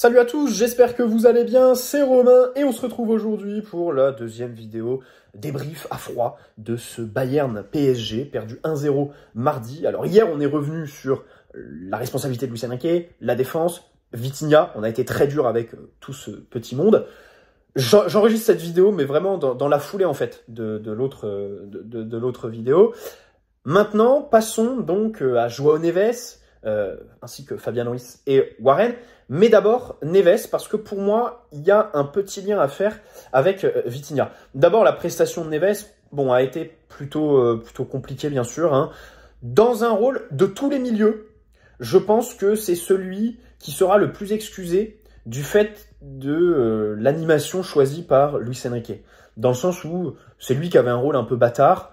Salut à tous, j'espère que vous allez bien, c'est Romain et on se retrouve aujourd'hui pour la deuxième vidéo débrief à froid de ce Bayern PSG perdu 1-0 mardi. Alors hier on est revenu sur la responsabilité de Lucien Riquet, la défense, Vitinha, on a été très dur avec euh, tout ce petit monde. J'enregistre cette vidéo mais vraiment dans, la foulée en fait de, l'autre euh, de, vidéo. Maintenant passons donc euh, à Joao Neves, ainsi que Fabien Ruiz et Warren. Mais d'abord, Neves, parce que pour moi, il y a un petit lien à faire avec euh, Vitinia. D'abord, la prestation de Neves, bon, a été plutôt, euh, plutôt compliquée, bien sûr. Hein. Dans un rôle de tous les milieux, je pense que c'est celui qui sera le plus excusé du fait de euh, l'animation choisie par Luis Enrique. Dans le sens où c'est lui qui avait un rôle un peu bâtard,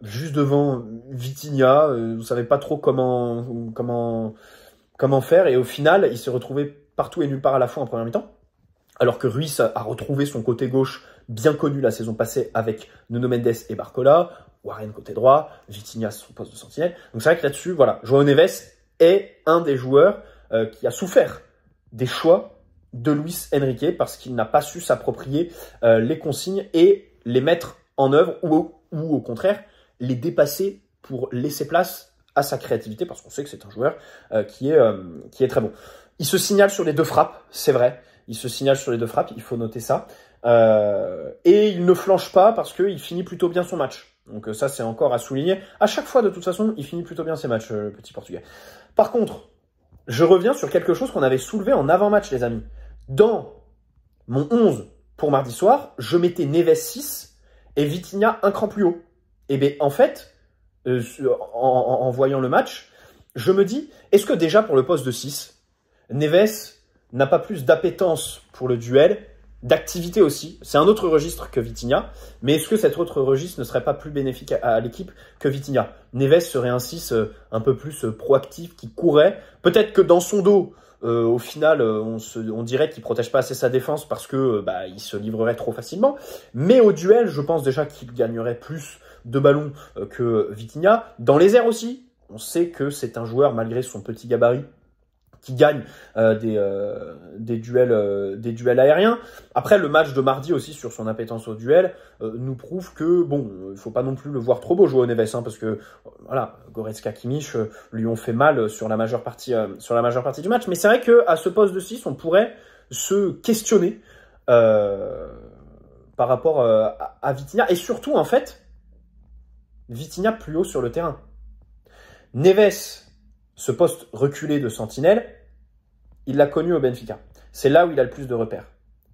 juste devant Vitinha, on savait pas trop comment comment comment faire. Et au final, il s'est retrouvé partout et nulle part à la fois en première mi-temps. Alors que Ruiz a retrouvé son côté gauche bien connu la saison passée avec Nuno Mendes et Barcola, Warren côté droit, Vitinha son poste de sentinelle. Donc c'est vrai que là-dessus, voilà, Joao Neves est un des joueurs euh, qui a souffert des choix de Luis Enrique parce qu'il n'a pas su s'approprier euh, les consignes et les mettre en œuvre ou, ou au contraire les dépasser pour laisser place à sa créativité parce qu'on sait que c'est un joueur euh, qui, est, euh, qui est très bon. Il se signale sur les deux frappes, c'est vrai. Il se signale sur les deux frappes, il faut noter ça. Euh, et il ne flanche pas parce qu'il finit plutôt bien son match. Donc ça, c'est encore à souligner. À chaque fois, de toute façon, il finit plutôt bien ses matchs, le petit Portugais. Par contre, je reviens sur quelque chose qu'on avait soulevé en avant-match, les amis. Dans mon 11 pour mardi soir, je mettais Neves 6 et Vitinha un cran plus haut. Et eh bien, en fait, euh, en, voyant le match, je me dis, est-ce que déjà pour le poste de 6, Neves n'a pas plus d'appétence pour le duel, d'activité aussi C'est un autre registre que Vitinha, mais est-ce que cet autre registre ne serait pas plus bénéfique à, l'équipe que Vitinha Neves serait un 6 euh, un peu plus euh, proactif, qui courait. Peut-être que dans son dos, au final, on, dirait qu'il protège pas assez sa défense parce que bah, il se livrerait trop facilement. Mais au duel, je pense déjà qu'il gagnerait plus de ballon euh, que Vitinha. Dans les airs aussi, on sait que c'est un joueur, malgré son petit gabarit, qui gagne euh, des, euh, des, duels, des duels aériens. Après, le match de mardi aussi sur son appétence au duel nous prouve que, bon, il faut pas non plus le voir trop beau jouer au Neves, hein, parce que, voilà, Goretzka, Kimmich lui ont fait mal sur la majeure partie, sur la majeure partie du match. Mais c'est vrai que à ce poste de 6, on pourrait se questionner par rapport à, à Vitinha. Et surtout, en fait, Vitinha plus haut sur le terrain. Neves, ce poste reculé de sentinelle, il l'a connu au Benfica. C'est là où il a le plus de repères.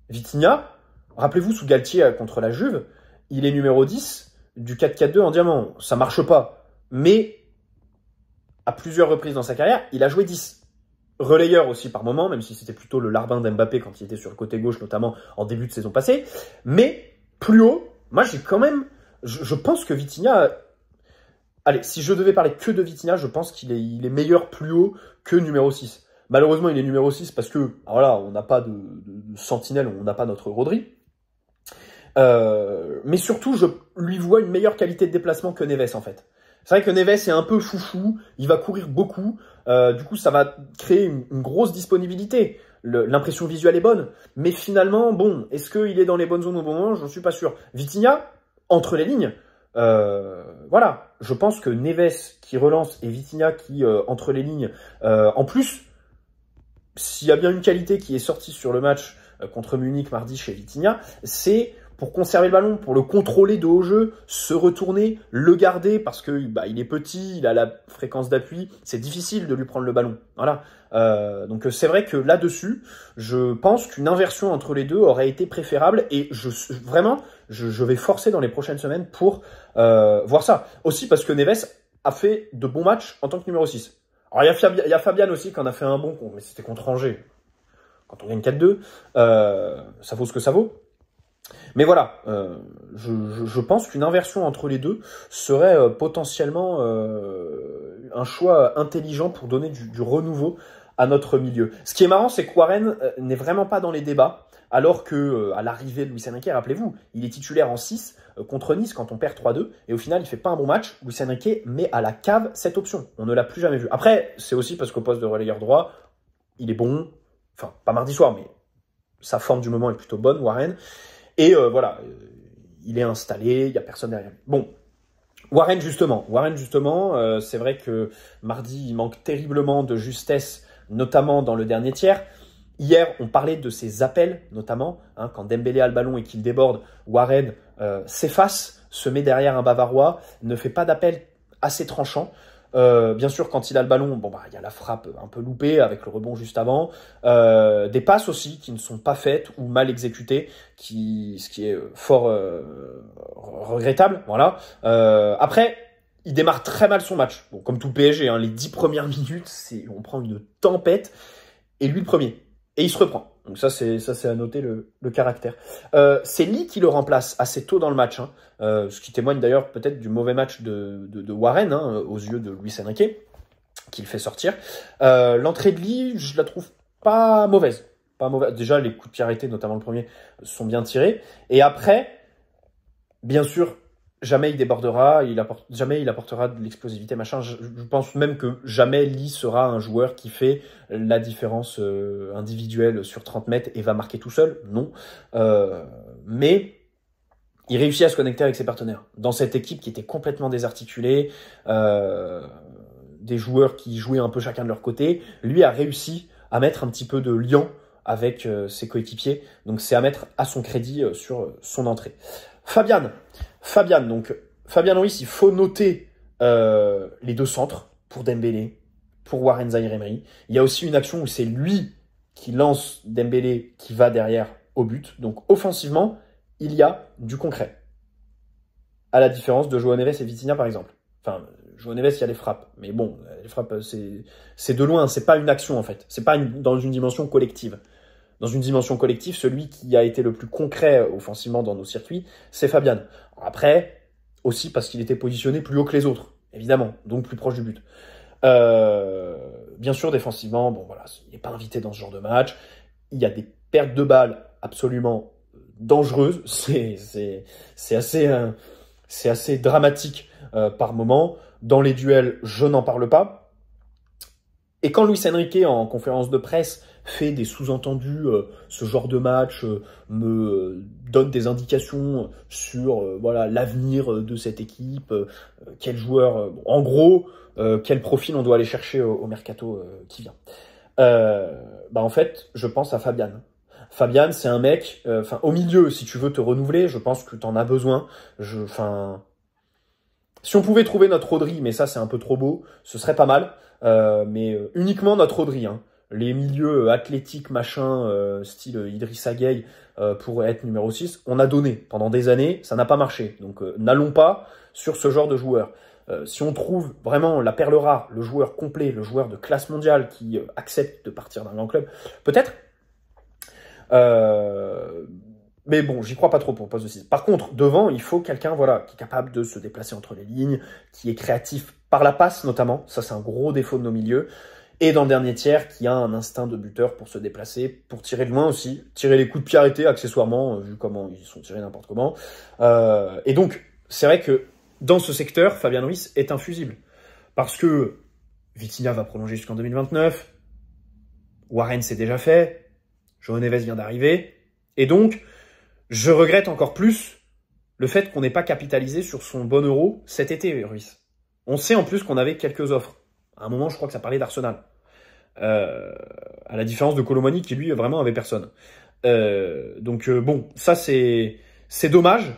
Vitinha, rappelez-vous, sous Galtier euh, contre la Juve, il est numéro 10 du 4-4-2 en diamant. Ça marche pas. Mais à plusieurs reprises dans sa carrière, il a joué 10. Relayeur aussi par moment, même si c'était plutôt le larbin d'Mbappé quand il était sur le côté gauche, notamment en début de saison passée. Mais plus haut, moi j'ai quand même. Je, je pense que Vitinha Allez, si je devais parler que de Vitinha, je pense qu'il est, meilleur plus haut que numéro 6. Malheureusement, il est numéro 6 parce que, ah, voilà, on n'a pas de, sentinelle, on n'a pas notre Rodri. Euh, mais surtout, je lui vois une meilleure qualité de déplacement que Neves, en fait. C'est vrai que Neves est un peu foufou, il va courir beaucoup, euh, du coup, ça va créer une, grosse disponibilité. L'impression visuelle est bonne, mais finalement, bon, est-ce qu'il est dans les bonnes zones au bon moment Je ne suis pas sûr. Vitinha, entre les lignes, euh, voilà, je pense que Neves qui relance et Vitinha qui, euh, entre les lignes, euh, en plus, s'il y a bien une qualité qui est sortie sur le match contre Munich mardi chez Vitinha, c'est pour conserver le ballon, pour le contrôler de haut jeu, se retourner, le garder parce que bah, il est petit, il a la fréquence d'appui, c'est difficile de lui prendre le ballon. Voilà. Euh, donc euh, c'est vrai que là-dessus, je pense qu'une inversion entre les deux aurait été préférable et je vraiment, je, vais forcer dans les prochaines semaines pour euh, voir ça. Aussi parce que Neves a fait de bons matchs en tant que numéro 6. Alors il y a, Fabian, aussi qui en a fait un bon, mais c'était contre Angers. Quand on gagne 4-2, ça vaut ce que ça vaut. Mais voilà, euh, je, pense qu'une inversion entre les deux serait euh, potentiellement euh, un choix intelligent pour donner du, renouveau à notre milieu. Ce qui est marrant, c'est que Warren n'est vraiment pas dans les débats, alors que à l'arrivée de Louis Enrique, rappelez-vous, il est titulaire en 6 contre Nice quand on perd 3-2, et au final, il fait pas un bon match. Louis Enrique met à la cave cette option. On ne l'a plus jamais vu. Après, c'est aussi parce qu'au poste de relayeur droit, il est bon, enfin, pas mardi soir, mais sa forme du moment est plutôt bonne, Warren. Et euh, voilà, euh, il est installé, il n'y a personne derrière Bon, Warren justement, Warren justement, euh, c'est vrai que mardi il manque terriblement de justesse, notamment dans le dernier tiers. Hier, on parlait de ses appels, notamment hein, quand Dembélé a le ballon et qu'il déborde, Warren s'efface, se met derrière un Bavarois, ne fait pas d'appel assez tranchant. Euh, bien sûr, quand il a le ballon, bon bah il y a la frappe un peu loupée avec le rebond juste avant, euh, des passes aussi qui ne sont pas faites ou mal exécutées, qui, ce qui est euh, fort regrettable. Voilà. après, il démarre très mal son match. Bon, comme tout PSG, hein, les dix premières minutes, c'est on prend une tempête et lui le premier et il se reprend. Donc ça, c'est à noter le, caractère. Euh, c'est Lee qui le remplace assez tôt dans le match, hein. euh, ce qui témoigne d'ailleurs peut-être du mauvais match de, Warren hein, aux yeux de Luis Enrique, qu'il fait sortir. Euh, l'entrée de Lee, je la trouve pas mauvaise, pas mauvaise. Déjà, les coups de pied arrêtés, notamment le premier, sont bien tirés. Et après, bien sûr, jamais il débordera, il jamais il apportera de l'explosivité, machin. Je, pense même que jamais Lee sera un joueur qui fait la différence euh, individuelle sur 30 mètres et va marquer tout seul, non. Euh, mais il réussit à se connecter avec ses partenaires. Dans cette équipe qui était complètement désarticulée, euh, des joueurs qui jouaient un peu chacun de leur côté, lui a réussi à mettre un petit peu de lien avec ses coéquipiers. Donc c'est à mettre à son crédit sur son entrée. Fabian, Fabian, donc Fabian Ruiz, il faut noter euh, les deux centres pour Dembélé, pour Warren zaïre Il y a aussi une action où c'est lui qui lance Dembélé qui va derrière au but. Donc offensivement, il y a du concret. À la différence de Joao Neves et Vitinha par exemple. Enfin, Joao Neves, il y a les frappes. Mais bon, les frappes, c'est de loin. C'est pas une action, en fait. C'est pas dans une dimension collective dans une dimension collective, celui qui a été le plus concret offensivement dans nos circuits, c'est Fabian. Après, aussi parce qu'il était positionné plus haut que les autres, évidemment, donc plus proche du but. Euh, bien sûr, défensivement, bon voilà, il n'est pas invité dans ce genre de match. Il y a des pertes de balles absolument dangereuses. C'est assez, euh, assez dramatique euh, par moment. Dans les duels, je n'en parle pas. Et quand Luis Enrique, en conférence de presse, fait des sous-entendus, euh, ce genre de match euh, me euh, donne des indications sur voilà l'avenir de cette équipe, quel joueur, en gros, quel profil on doit aller chercher au, mercato qui vient. bah en fait, je pense à Fabian. Fabian, c'est un mec, enfin au milieu, si tu veux te renouveler, je pense que t'en as besoin. Je, enfin, si on pouvait trouver notre Rodri, mais ça c'est un peu trop beau, ce serait pas mal. Euh, mais euh, uniquement notre Audrey. Hein. les milieux euh, athlétiques, machin, style Idriss Gueye, pour être numéro 6, on a donné pendant des années, ça n'a pas marché. Donc n'allons pas sur ce genre de joueur. si on trouve vraiment la perle rare, le joueur complet, le joueur de classe mondiale qui accepte de partir d'un grand club, peut-être. mais bon, j'y crois pas trop pour poste de 6. Par contre, devant, il faut quelqu'un voilà, qui est capable de se déplacer entre les lignes, qui est créatif par la passe notamment, ça c'est un gros défaut de nos milieux, et dans le dernier tiers qui a un instinct de buteur pour se déplacer, pour tirer de loin aussi, tirer les coups de pied arrêtés accessoirement, euh, vu comment ils sont tirés n'importe comment. Euh, et donc, c'est vrai que dans ce secteur, Fabien Ruiz est infusible, parce que Vitinha va prolonger jusqu'en 2029, Warren s'est déjà fait, João Neves vient d'arriver, et donc, je regrette encore plus le fait qu'on n'ait pas capitalisé sur son bon euro cet été, Ruiz. On sait en plus qu'on avait quelques offres. À un moment, je crois que ça parlait d'Arsenal. Euh, à la différence de Colomani qui lui vraiment avait personne. Euh, donc euh, bon, ça c'est c'est dommage.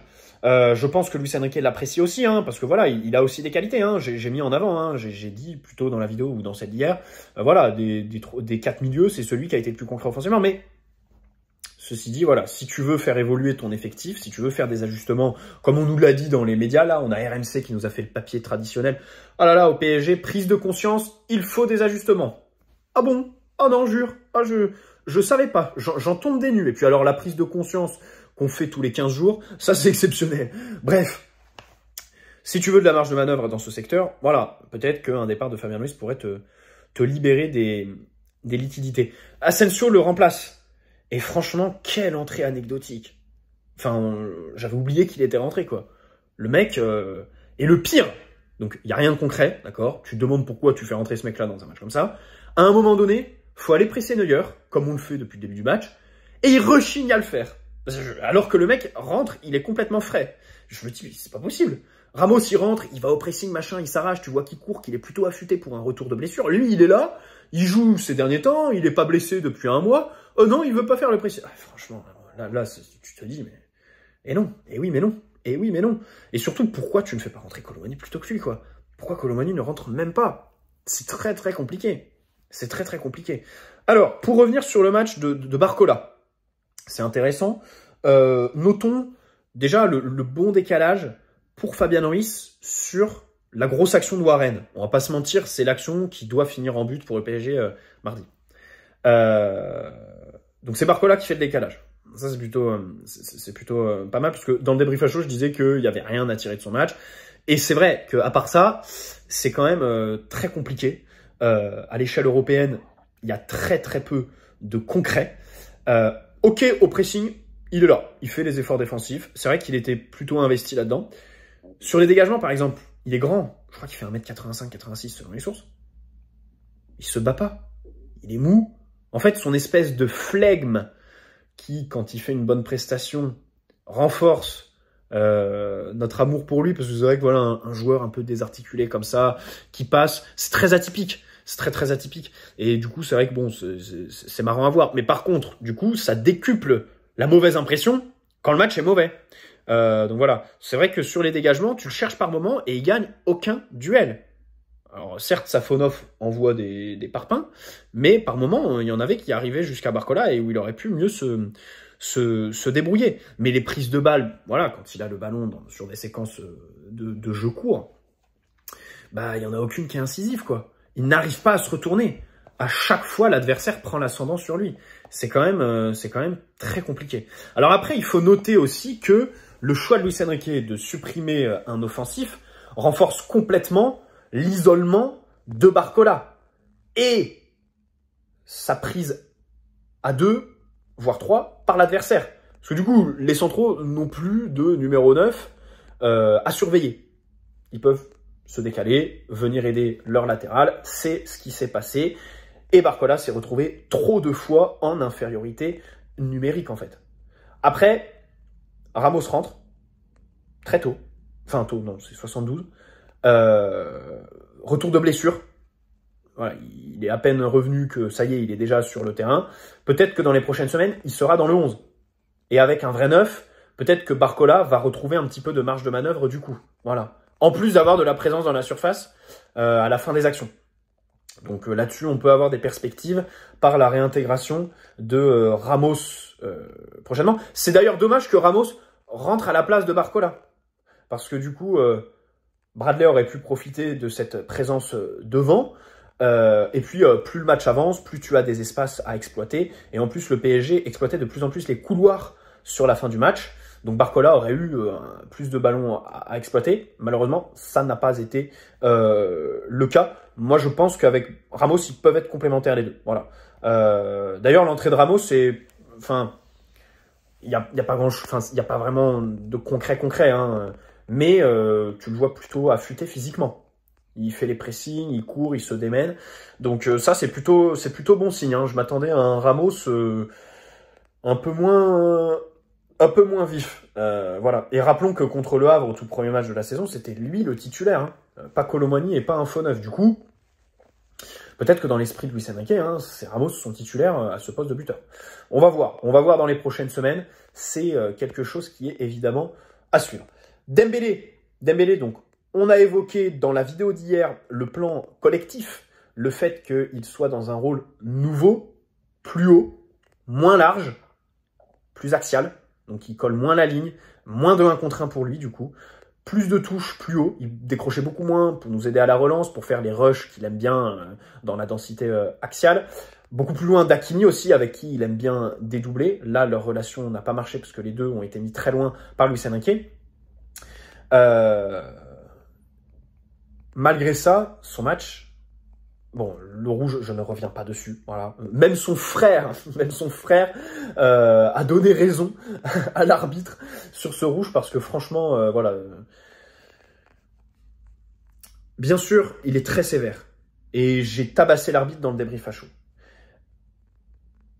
je pense que Luis Enrique l'apprécie aussi, hein, parce que voilà, il, a aussi des qualités. Hein. j'ai mis en avant, hein. j'ai dit plutôt dans la vidéo ou dans celle d'hier, voilà, des, des, des quatre milieux, c'est celui qui a été le plus concret offensivement. Mais Ceci dit, voilà, si tu veux faire évoluer ton effectif, si tu veux faire des ajustements, comme on nous l'a dit dans les médias, là, on a RMC qui nous a fait le papier traditionnel. Ah là là, au PSG, prise de conscience, il faut des ajustements. Ah bon Ah non, jure. Ah je, je savais pas. J'en tombe des nues. Et puis alors la prise de conscience qu'on fait tous les 15 jours, ça c'est exceptionnel. Bref, si tu veux de la marge de manœuvre dans ce secteur, voilà, peut-être qu'un départ de Fabien Luis pourrait te, libérer des, des liquidités. Asensio le remplace. Et franchement, quelle entrée anecdotique. Enfin, j'avais oublié qu'il était rentré, quoi. Le mec... Euh, est le pire, donc il n'y a rien de concret, d'accord Tu te demandes pourquoi tu fais rentrer ce mec-là dans un match comme ça. À un moment donné, faut aller presser Neuer, comme on le fait depuis le début du match, et il rechigne à le faire. Alors que le mec rentre, il est complètement frais. Je me dis, c'est pas possible. Ramos, il rentre, il va au pressing, machin, il s'arrache, tu vois qu'il court, qu'il est plutôt affûté pour un retour de blessure. Lui, il est là, il joue ces derniers temps, il n'est pas blessé depuis un mois. Oh non, il veut pas faire le précis. Ah, franchement, là, là tu te dis, mais. Et non, et oui, mais non, et oui, mais non. Et surtout, pourquoi tu ne fais pas rentrer Colomani plutôt que lui, quoi Pourquoi Colomani ne rentre même pas C'est très très compliqué. C'est très très compliqué. Alors, pour revenir sur le match de, Barcola, c'est intéressant. Euh, notons déjà le, bon décalage pour Fabian Ruiz sur la grosse action de Warren. On va pas se mentir, c'est l'action qui doit finir en but pour le PSG euh, mardi. Euh, donc c'est Barcola qui fait le décalage. Ça, c'est plutôt, euh, c'est plutôt euh, pas mal, puisque dans le débrief chaud, je disais qu'il n'y avait rien à tirer de son match. Et c'est vrai que à part ça, c'est quand même euh, très compliqué. à l'échelle européenne, il y a très très peu de concret. ok, au pressing, il est là. Il fait les efforts défensifs. C'est vrai qu'il était plutôt investi là-dedans. Sur les dégagements, par exemple, il est grand. Je crois qu'il fait 1m85, 86 selon les sources. Il se bat pas. Il est mou. En fait, son espèce de flegme qui, quand il fait une bonne prestation, renforce euh, notre amour pour lui, parce que c'est vrai que voilà, un, joueur un peu désarticulé comme ça, qui passe, c'est très atypique. C'est très très atypique. Et du coup, c'est vrai que bon, c'est marrant à voir. Mais par contre, du coup, ça décuple la mauvaise impression quand le match est mauvais. Euh, donc voilà, c'est vrai que sur les dégagements, tu le cherches par moment et il gagne aucun duel. Alors certes, Safonov envoie des, des parpaings, mais par moments il y en avait qui arrivaient jusqu'à Barcola et où il aurait pu mieux se, débrouiller. Mais les prises de balles, voilà, quand il a le ballon sur des séquences euh, de, de jeu court, bah il n'y en a aucune qui est incisive quoi. Il n'arrive pas à se retourner. À chaque fois, l'adversaire prend l'ascendant sur lui. C'est quand même, euh, c'est quand même très compliqué. Alors après, il faut noter aussi que le choix de Luis Enrique de supprimer euh, un offensif renforce complètement l'isolement de Barcola et sa prise à deux, voire trois, par l'adversaire. Parce que du coup, les centraux n'ont plus de numéro 9 euh, à surveiller. Ils peuvent se décaler, venir aider leur latéral. C'est ce qui s'est passé. Et Barcola s'est retrouvé trop de fois en infériorité numérique, en fait. Après, Ramos rentre très tôt. Enfin, tôt, non, c'est 72. Euh, retour de blessure. il est à peine revenu que ça y est, il est déjà sur le terrain. Peut-être que dans les prochaines semaines, il sera dans le 11. Et avec un vrai 9, peut-être que Barcola va retrouver un petit peu de marge de manœuvre du coup. Voilà. En plus d'avoir de la présence dans la surface euh, à la fin des actions. Donc euh, là-dessus, on peut avoir des perspectives par la réintégration de Ramos prochainement. C'est d'ailleurs dommage que Ramos rentre à la place de Barcola. Parce que du coup, Bradley aurait pu profiter de cette présence euh, devant. Euh, et puis, euh, plus le match avance, plus tu as des espaces à exploiter. Et en plus, le PSG exploitait de plus en plus les couloirs sur la fin du match. Donc Barcola aurait eu plus de ballons à, exploiter. Malheureusement, ça n'a pas été le cas. Moi, je pense qu'avec Ramos, ils peuvent être complémentaires les deux. Voilà. D'ailleurs, l'entrée de Ramos, c'est, enfin, il n'y a, y a, pas grand, a pas vraiment de concret concret. Hein mais euh, tu le vois plutôt affûté physiquement. Il fait les pressings, il court, il se démène. Donc euh, ça, c'est plutôt, c'est plutôt bon signe. Hein. Je m'attendais à un Ramos euh, un peu moins, un peu moins vif. voilà. Et rappelons que contre le Havre, au tout premier match de la saison, c'était lui le titulaire, hein. pas Colomani et pas un faux neuf. Du coup, peut-être que dans l'esprit de Luis Enrique, hein, c'est Ramos son titulaire à ce poste de buteur. On va voir. On va voir dans les prochaines semaines. C'est quelque chose qui est évidemment à suivre. Dembélé, Dembélé donc, on a évoqué dans la vidéo d'hier le plan collectif, le fait qu'il soit dans un rôle nouveau, plus haut, moins large, plus axial, donc il colle moins la ligne, moins de 1 contre pour lui du coup, plus de touches plus haut, il décrochait beaucoup moins pour nous aider à la relance, pour faire les rushs qu'il aime bien euh, dans la densité euh, axiale. Beaucoup plus loin d'Akimi aussi, avec qui il aime bien dédoubler. Là, leur relation n'a pas marché parce que les deux ont été mis très loin par Luis Enrique. Euh, malgré ça, son match, bon, le rouge, je ne reviens pas dessus. Voilà. Même son frère, même son frère euh, a donné raison à l'arbitre sur ce rouge parce que franchement, euh, voilà. Bien sûr, il est très sévère et j'ai tabassé l'arbitre dans le débrief à chaud.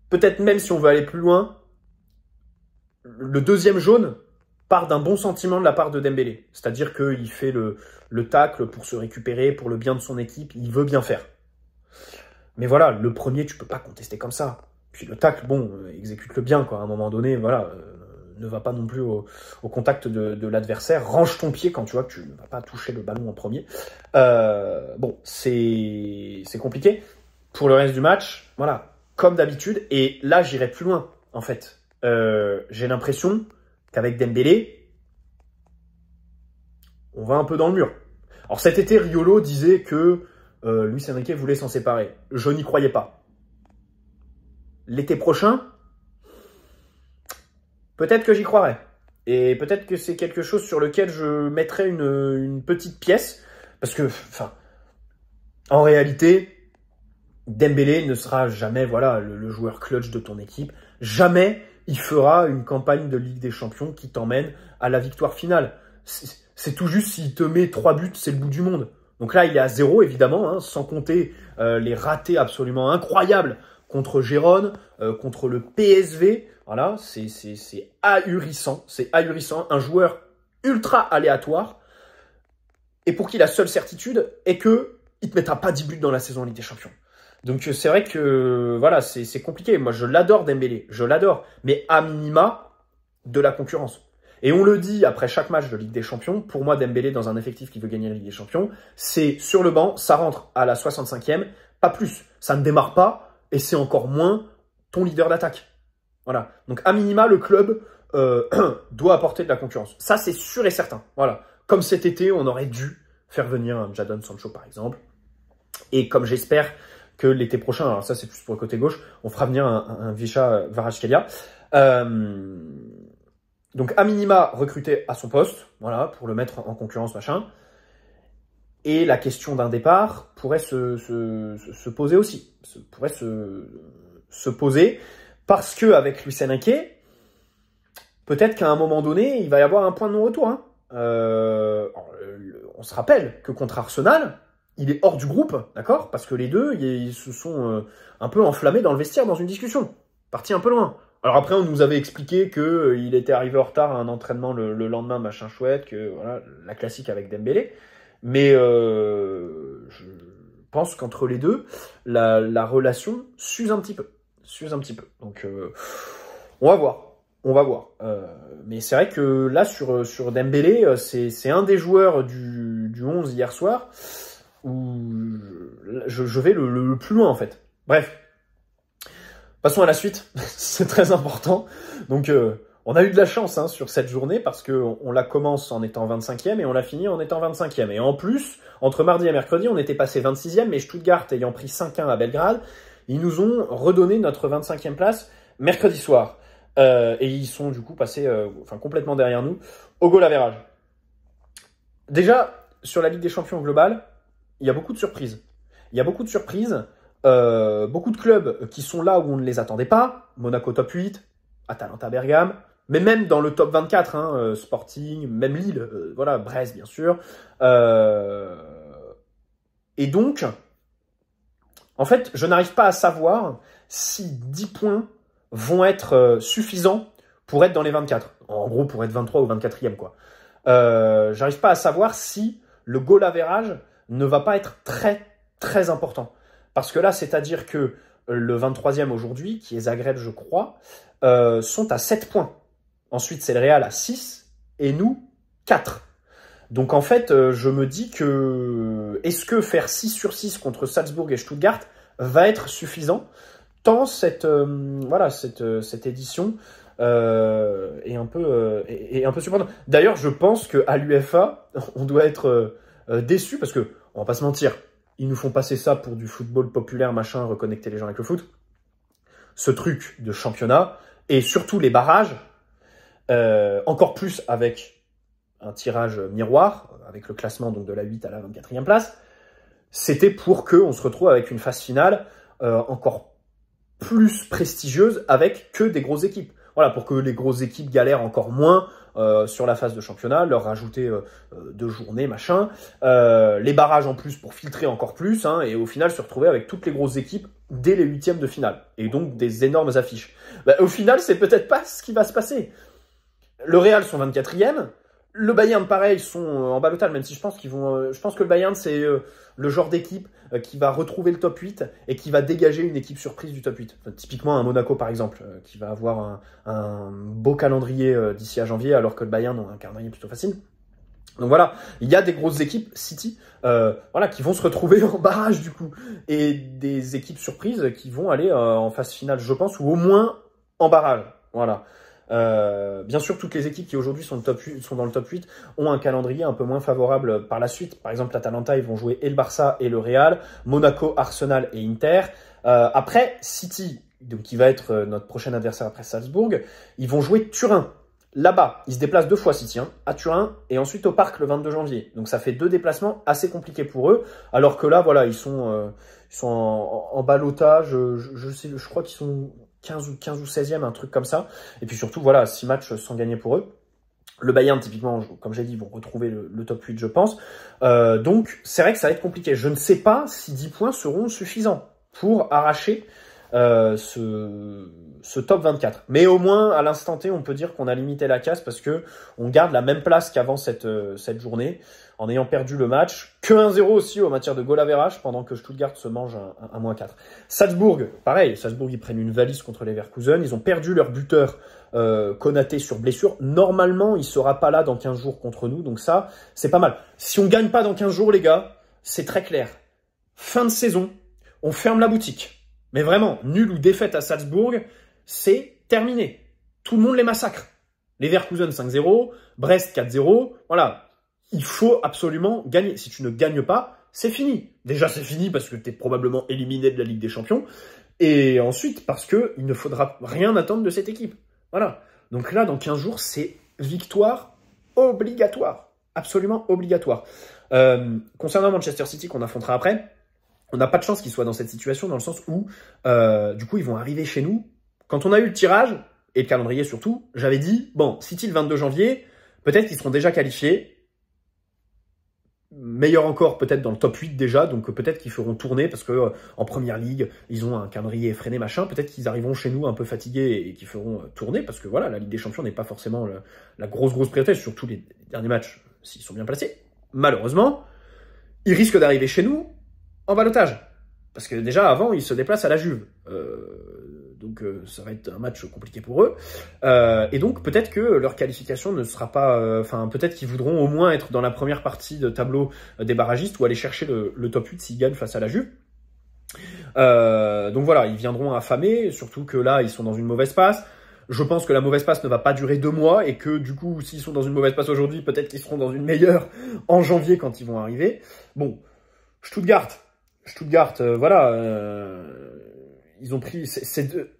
Peut-être même si on veut aller plus loin, le deuxième jaune, part d'un bon sentiment de la part de Dembélé. C'est-à-dire qu'il fait le, le tacle pour se récupérer, pour le bien de son équipe, il veut bien faire. Mais voilà, le premier, tu peux pas contester comme ça. Puis le tacle, bon, euh, exécute-le bien, quoi. À un moment donné, voilà, euh, ne va pas non plus au, contact de, l'adversaire. Range ton pied quand tu vois que tu ne vas pas toucher le ballon en premier. Euh, bon, c'est compliqué. Pour le reste du match, voilà, comme d'habitude. Et là, j'irai plus loin, en fait. J'ai l'impression qu'avec Dembélé, on va un peu dans le mur. Alors cet été, Riolo disait que euh, Luis Enrique voulait s'en séparer. Je n'y croyais pas. L'été prochain, peut-être que j'y croirais. Et peut-être que c'est quelque chose sur lequel je mettrais une, petite pièce. Parce que, enfin, en réalité, Dembélé ne sera jamais voilà, le joueur clutch de ton équipe. Jamais il fera une campagne de Ligue des Champions qui t'emmène à la victoire finale. C'est tout juste s'il te met trois buts, c'est le bout du monde. Donc là, il est à zéro, évidemment, hein, sans compter euh, les ratés absolument incroyables contre Gérone, euh, contre le PSV. Voilà, c'est ahurissant. C'est ahurissant. Un joueur ultra aléatoire et pour qui la seule certitude est que il te mettra pas 10 buts dans la saison Ligue des Champions. Donc euh, c'est vrai que voilà, c'est compliqué. Moi, je l'adore Dembélé, je l'adore, mais à minima de la concurrence. Et on le dit après chaque match de Ligue des Champions, pour moi Dembélé dans un effectif qui veut gagner la Ligue des Champions, c'est sur le banc, ça rentre à la 65e, pas plus. Ça ne démarre pas et c'est encore moins ton leader d'attaque. Voilà. Donc à minima le club euh, doit apporter de la concurrence. Ça c'est sûr et certain. Voilà. Comme cet été, on aurait dû faire venir Jadon Sancho par exemple. Et comme j'espère que l'été prochain, alors ça c'est plus pour le côté gauche, on fera venir un, un Visha euh, euh, donc à minima recruté à son poste, voilà, pour le mettre en concurrence, machin. Et la question d'un départ pourrait se, poser aussi, se, pourrait se, poser, parce que avec Luis Enrique, peut-être qu'à un moment donné, il va y avoir un point de non-retour. Hein. Euh, on se rappelle que contre Arsenal, il est hors du groupe, d'accord Parce que les deux, ils se sont euh, un peu enflammés dans le vestiaire, dans une discussion. Parti un peu loin. Alors après, on nous avait expliqué que euh, il était arrivé en retard à un entraînement le, lendemain, machin chouette, que voilà, la classique avec Dembélé. Mais euh, je pense qu'entre les deux, la, relation s'use un petit peu. S'use un petit peu. Donc, on va voir. On va voir. mais c'est vrai que là, sur, sur Dembélé, c'est un des joueurs du, du 11 hier soir où je, vais le, plus loin en fait. Bref, passons à la suite, c'est très important. Donc euh, on a eu de la chance hein, sur cette journée parce que on, la commence en étant 25e et on la finit en étant 25e. Et en plus, entre mardi et mercredi, on était passé 26e, mais Stuttgart ayant pris 5-1 à Belgrade, ils nous ont redonné notre 25e place mercredi soir. Euh, et ils sont du coup passés euh, enfin, complètement derrière nous au goal Déjà, sur la Ligue des Champions globale, il y a beaucoup de surprises. Il y a beaucoup de surprises. Euh, beaucoup de clubs qui sont là où on ne les attendait pas. Monaco top 8, Atalanta Bergame, mais même dans le top 24, hein, euh, Sporting, même Lille, euh, voilà, Brest bien sûr. Et donc, en fait, je n'arrive pas à savoir si 10 points vont être suffisants pour être dans les 24. En gros, pour être 23 ou 24e, quoi. J'arrive pas à savoir si le goal average ne va pas être très, très important. Parce que là, c'est-à-dire que euh, le 23e aujourd'hui, qui est Zagreb, je crois, euh, sont à 7 points. Ensuite, c'est le Real à 6 et nous, 4. Donc en fait, euh, je me dis que est-ce que faire 6 sur 6 contre Salzbourg et Stuttgart va être suffisant Tant cette, voilà, cette, cette édition est un peu, est, un peu surprenante. D'ailleurs, je pense qu'à l'UFA, on doit être euh, déçu parce que, on va pas se mentir, ils nous font passer ça pour du football populaire, machin, reconnecter les gens avec le foot. Ce truc de championnat et surtout les barrages, euh, encore plus avec un tirage miroir, avec le classement donc de la 8 à la 24e place, c'était pour qu'on se retrouve avec une phase finale euh, encore plus prestigieuse avec que des grosses équipes. Voilà, pour que les grosses équipes galèrent encore moins, euh, sur la phase de championnat, leur rajouter euh, euh, deux journées, machin, les barrages en plus pour filtrer encore plus, hein, et au final se retrouver avec toutes les grosses équipes dès les huitièmes de finale, et donc des énormes affiches. Bah, au final, c'est peut-être pas ce qui va se passer. Le Real sont 24e, le Bayern, pareil, ils sont euh, en bas total. même si je pense qu'ils vont. Euh, je pense que le Bayern, c'est euh, le genre d'équipe qui va retrouver le top 8 et qui va dégager une équipe surprise du top 8. typiquement un Monaco, par exemple, qui va avoir un, beau calendrier d'ici à janvier, alors que le Bayern a un calendrier plutôt facile. Donc voilà, il y a des grosses équipes, City, voilà, qui vont se retrouver en barrage du coup, et des équipes surprises qui vont aller en phase finale, je pense, ou au moins en barrage. Voilà. Euh, bien sûr, toutes les équipes qui aujourd'hui sont, sont, dans le top 8 ont un calendrier un peu moins favorable par la suite. Par exemple, l'Atalanta, ils vont jouer et le Barça et le Real, Monaco, Arsenal et Inter. Euh, après, City, donc qui va être euh, notre prochain adversaire après Salzbourg, ils vont jouer Turin. Là-bas, ils se déplacent deux fois City, hein, à Turin et ensuite au parc le 22 janvier. Donc ça fait deux déplacements assez compliqués pour eux, alors que là, voilà, ils sont, sont en, en, je crois qu'ils sont 15 ou 15 ou 16e, un truc comme ça. Et puis surtout, voilà, 6 matchs sans gagner pour eux. Le Bayern, typiquement, comme j'ai dit, vont retrouver le, top 8, je pense. Euh, donc, c'est vrai que ça va être compliqué. Je ne sais pas si 10 points seront suffisants pour arracher euh, ce, ce, top 24. Mais au moins, à l'instant T, on peut dire qu'on a limité la casse parce que on garde la même place qu'avant cette, euh, journée, en ayant perdu le match. Que 1-0 aussi en matière de goal average, pendant que Stuttgart se mange un, moins 4. Salzbourg, pareil, Salzbourg, ils prennent une valise contre les Verkusen. Ils ont perdu leur buteur euh, Konaté sur blessure. Normalement, il sera pas là dans 15 jours contre nous, donc ça, c'est pas mal. Si on gagne pas dans 15 jours, les gars, c'est très clair. Fin de saison, on ferme la boutique. Mais vraiment, nul ou défaite à Salzbourg, c'est terminé. Tout le monde les massacre. Les 5-0, Brest 4-0, voilà. Il faut absolument gagner. Si tu ne gagnes pas, c'est fini. Déjà, c'est fini parce que tu es probablement éliminé de la Ligue des Champions. Et ensuite, parce qu'il ne faudra rien attendre de cette équipe. Voilà. Donc là, dans 15 jours, c'est victoire obligatoire. Absolument obligatoire. Euh, concernant Manchester City, qu'on affrontera après, on n'a pas de chance qu'ils soient dans cette situation, dans le sens où, euh, du coup, ils vont arriver chez nous. Quand on a eu le tirage, et le calendrier surtout, j'avais dit, bon, si c'est le 22 janvier, peut-être qu'ils seront déjà qualifiés. Meilleur encore, peut-être dans le top 8 déjà, donc peut-être qu'ils feront tourner parce que euh, en première ligue, ils ont un calendrier freiné, machin. Peut-être qu'ils arriveront chez nous un peu fatigués et qu'ils feront euh, tourner parce que voilà, la Ligue des Champions n'est pas forcément la, grosse, grosse priorité, surtout les derniers matchs, s'ils sont bien placés. Malheureusement, ils risquent d'arriver chez nous en balotage. Parce que déjà, avant, ils se déplacent à la Juve. Euh, donc, euh, ça va être un match compliqué pour eux. Euh, et donc, peut-être que leur qualification ne sera pas... Enfin, peut-être qu'ils voudront au moins être dans la première partie de tableau des barragistes ou aller chercher le, le top 8 s'ils gagnent face à la Juve. donc voilà, ils viendront affamés, surtout que là, ils sont dans une mauvaise passe je pense que la mauvaise passe ne va pas durer deux mois et que du coup, s'ils sont dans une mauvaise passe aujourd'hui, peut-être qu'ils seront dans une meilleure en janvier quand ils vont arriver. Bon, Stuttgart, Stuttgart, euh, voilà, euh, ils ont pris. cette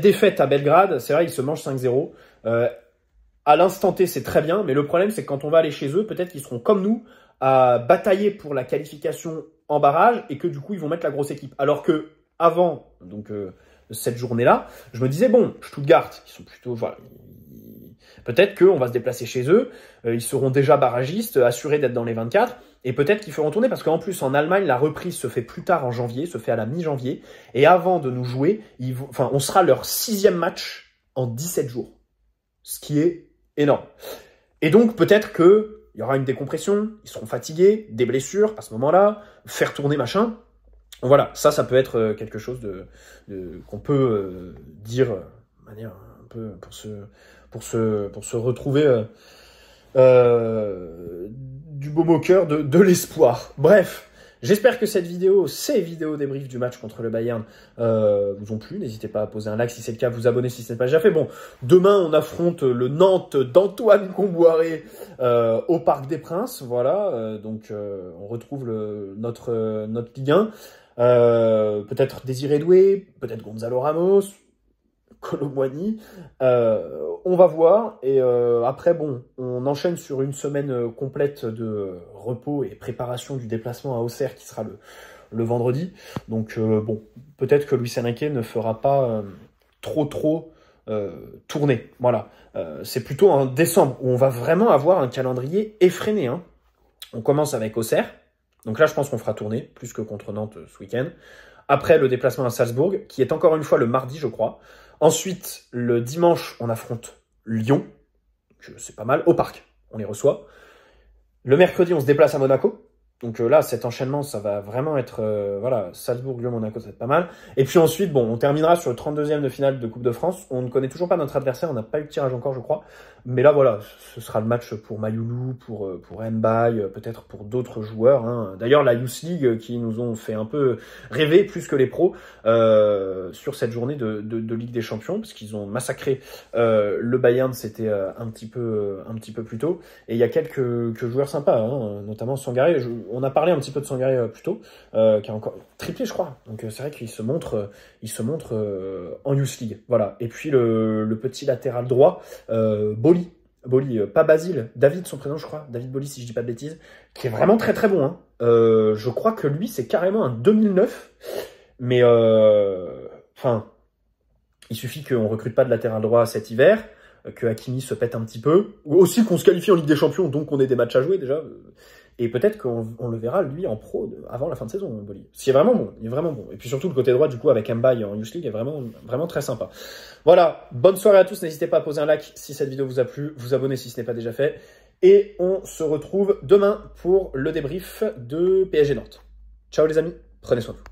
défaite à Belgrade, c'est vrai, ils se mangent 5-0. Euh, à l'instant T, c'est très bien, mais le problème, c'est que quand on va aller chez eux, peut-être qu'ils seront comme nous à batailler pour la qualification en barrage et que du coup, ils vont mettre la grosse équipe. Alors que avant, donc cette journée-là, je me disais bon, Stuttgart, ils sont plutôt voilà, peut-être qu'on va se déplacer chez eux, ils seront déjà barragistes, assurés d'être dans les 24. Et peut-être qu'ils feront tourner parce qu'en plus en Allemagne, la reprise se fait plus tard en janvier, se fait à la mi-janvier. Et avant de nous jouer, enfin, on sera leur sixième match en 17 jours. Ce qui est énorme. Et donc peut-être que il y aura une décompression, ils seront fatigués, des blessures à ce moment-là, faire tourner machin. Voilà, ça, ça peut être euh, quelque chose de, qu'on peut euh, dire euh, manière un peu pour se, pour se, pour se retrouver. Euh, du beau moqueur, de, de l'espoir. Bref, J'espère que cette vidéo, ces vidéos débrief du match contre le Bayern euh, vous ont plu. N'hésitez pas à poser un like si c'est le cas, vous abonner si ce n'est pas déjà fait. Bon, demain on affronte le Nantes d'Antoine Comboiré euh, au Parc des Princes. Voilà, donc on retrouve le, notre, notre Ligue 1. peut-être Désiré Doué, peut-être Gonzalo Ramos, Colomboigny. Euh, on va voir. Et euh, après, bon, on enchaîne sur une semaine euh, complète de repos et préparation du déplacement à Auxerre qui sera le, le vendredi. Donc, bon, peut-être que Louis Sanake ne fera pas trop, trop tourner. Voilà. C'est plutôt en décembre où on va vraiment avoir un calendrier effréné. Hein. On commence avec Auxerre. Donc là, je pense qu'on fera tourner plus que contre Nantes ce week-end. Après le déplacement à Salzbourg, qui est encore une fois le mardi, je crois. Ensuite, le dimanche, on affronte Lyon. C'est pas mal. Au parc, on les reçoit. Le mercredi, on se déplace à Monaco. Donc euh, là, cet enchaînement, ça va vraiment être... Euh, voilà, Salzbourg, Lyon, Monaco, ça va être pas mal. Et puis ensuite, bon, on terminera sur le 32e de finale de Coupe de France. On ne connaît toujours pas notre adversaire, on n'a pas eu de tirage encore, je crois. Mais là, voilà, ce sera le match pour Mayulu, pour, euh, pour Mbaye, euh, peut-être pour d'autres joueurs. Hein. D'ailleurs, la Youth League euh, qui nous ont fait un peu rêver plus que les pros sur cette journée de, de, Ligue des Champions, parce qu'ils ont massacré le Bayern, c'était un, petit peu, un petit peu plus tôt. Et il y a quelques, joueurs sympas, hein, notamment Sangaré. on a parlé un petit peu de Sangaré plus tôt, qui a encore triplé, je crois. Donc c'est vrai qu'il se montre, il se montre en Youth League. Voilà. Et puis le, le petit latéral droit, beau Boli, euh, pas Basile, David, son prénom, je crois, David Boli, si je dis pas de bêtises, qui est vraiment très très bon. Hein. Euh, je crois que lui, c'est carrément un 2009, mais euh, enfin, il suffit qu'on recrute pas de latéral droit cet hiver, que Hakimi se pète un petit peu, ou aussi qu'on se qualifie en Ligue des Champions, donc on ait des matchs à jouer déjà. Et peut-être qu'on le verra, lui, en pro avant la fin de saison, Boli. C'est vraiment bon, est vraiment bon. Et puis surtout, le côté droit, du coup, avec Mbaï en Youth League, est vraiment, vraiment très sympa. Voilà, bonne soirée à tous. N'hésitez pas à poser un like si cette vidéo vous a plu, vous abonner si ce n'est pas déjà fait. Et on se retrouve demain pour le débrief de PSG Nantes. Ciao les amis, prenez soin de vous.